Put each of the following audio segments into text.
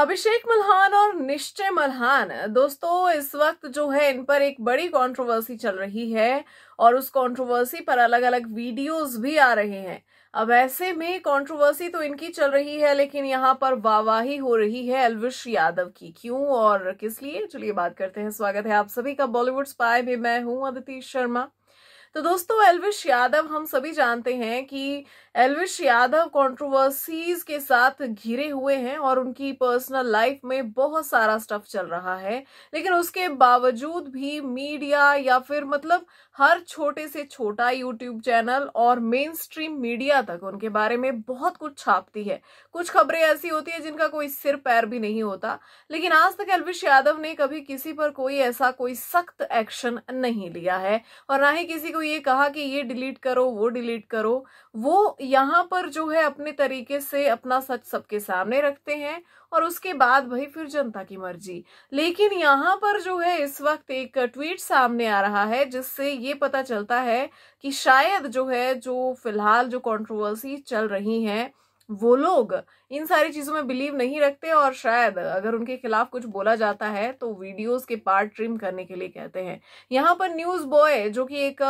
अभिषेक मल्हान और निश्चय मल्हान दोस्तों इस वक्त जो है इन पर एक बड़ी कंट्रोवर्सी चल रही है और उस कंट्रोवर्सी पर अलग अलग वीडियोस भी आ रहे हैं अब ऐसे में कंट्रोवर्सी तो इनकी चल रही है लेकिन यहाँ पर वाहवाही हो रही है अलविश यादव की क्यों और किस लिए चलिए बात करते हैं स्वागत है आप सभी का बॉलीवुड स्पाई भी मैं हूँ अदिति शर्मा तो दोस्तों एलविश यादव हम सभी जानते हैं कि एलविश यादव कंट्रोवर्सीज के साथ घिरे हुए हैं और उनकी पर्सनल लाइफ में बहुत सारा स्टफ चल रहा है लेकिन उसके बावजूद भी मीडिया या फिर मतलब हर छोटे से छोटा यूट्यूब चैनल और मेन स्ट्रीम मीडिया तक उनके बारे में बहुत कुछ छापती है कुछ खबरें ऐसी होती है जिनका कोई सिर पैर भी नहीं होता लेकिन आज तक एलविश यादव ने कभी किसी पर कोई ऐसा कोई सख्त एक्शन नहीं लिया है और ना ही किसी को ये कहा कि ये डिलीट करो वो डिलीट करो वो यहाँ पर जो है अपने तरीके से अपना सच सबके सामने रखते हैं और उसके बाद भाई फिर जनता की मर्जी लेकिन यहाँ पर जो है इस वक्त एक ट्वीट सामने आ रहा है जिससे ये पता चलता है कि शायद जो है जो फिलहाल जो कंट्रोवर्सी चल रही हैं वो लोग इन सारी चीज़ों में बिलीव नहीं रखते और शायद अगर उनके खिलाफ कुछ बोला जाता है तो वीडियोस के पार्ट ट्रिम करने के लिए कहते हैं यहाँ पर न्यूज़ बॉय जो कि एक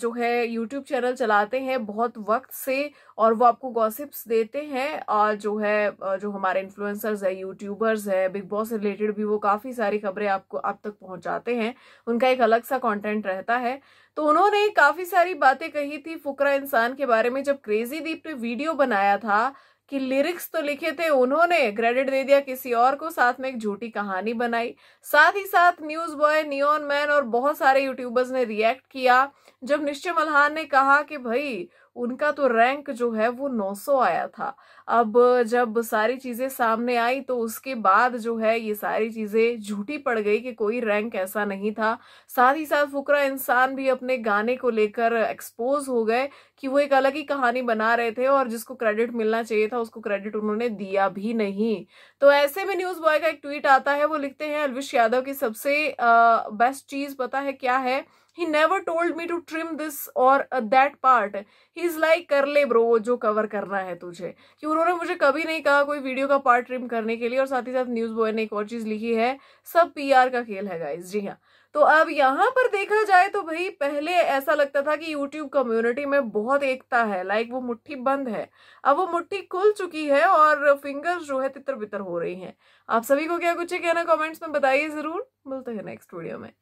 जो है यूट्यूब चैनल चलाते हैं बहुत वक्त से और वो आपको गॉसिप्स देते हैं और जो है जो हमारे इन्फ्लुएंसर्स है यूट्यूबर्स है बिग बॉस से रिलेटेड भी वो काफ़ी सारी खबरें आपको आप तक पहुंचाते हैं उनका एक अलग सा कॉन्टेंट रहता है तो उन्होंने काफी सारी बातें कही थी फुकरा इंसान के बारे में जब क्रेजी दीप ने वीडियो बनाया था कि लिरिक्स तो लिखे थे उन्होंने क्रेडिट दे दिया किसी और को साथ में एक झूठी कहानी बनाई साथ ही साथ न्यूज बॉय नियोन मैन और बहुत सारे यूट्यूबर्स ने रिएक्ट किया जब निश्चय मल्हान ने कहा कि भाई उनका तो रैंक जो है वो 900 आया था अब जब सारी चीज़ें सामने आई तो उसके बाद जो है ये सारी चीज़ें झूठी पड़ गई कि कोई रैंक ऐसा नहीं था साथ ही साथ फुकरा इंसान भी अपने गाने को लेकर एक्सपोज हो गए कि वो एक अलग ही कहानी बना रहे थे और जिसको क्रेडिट मिलना चाहिए था उसको क्रेडिट उन्होंने दिया भी नहीं तो ऐसे में न्यूज़ बॉय का एक ट्वीट आता है वो लिखते हैं अलविश यादव की सबसे बेस्ट चीज़ पता है क्या है he never told me to trim this और that part he is like कर ले ब्रो जो कवर करना है तुझे कि उन्होंने मुझे कभी नहीं कहा कोई वीडियो का पार्ट ट्रिम करने के लिए और साथ ही साथ न्यूज बॉय ने एक और चीज लिखी है सब पी आर का खेल है गाइज जी हाँ तो अब यहाँ पर देखा जाए तो भाई पहले ऐसा लगता था कि YouTube कम्युनिटी में बहुत एकता है लाइक वो मुट्ठी बंद है अब वो मुट्ठी खुल चुकी है और फिंगर्स जो है तितर बितर हो रही हैं आप सभी को क्या कुछ है कहना कमेंट्स में बताइए जरूर मिलते हैं नेक्स्ट वीडियो में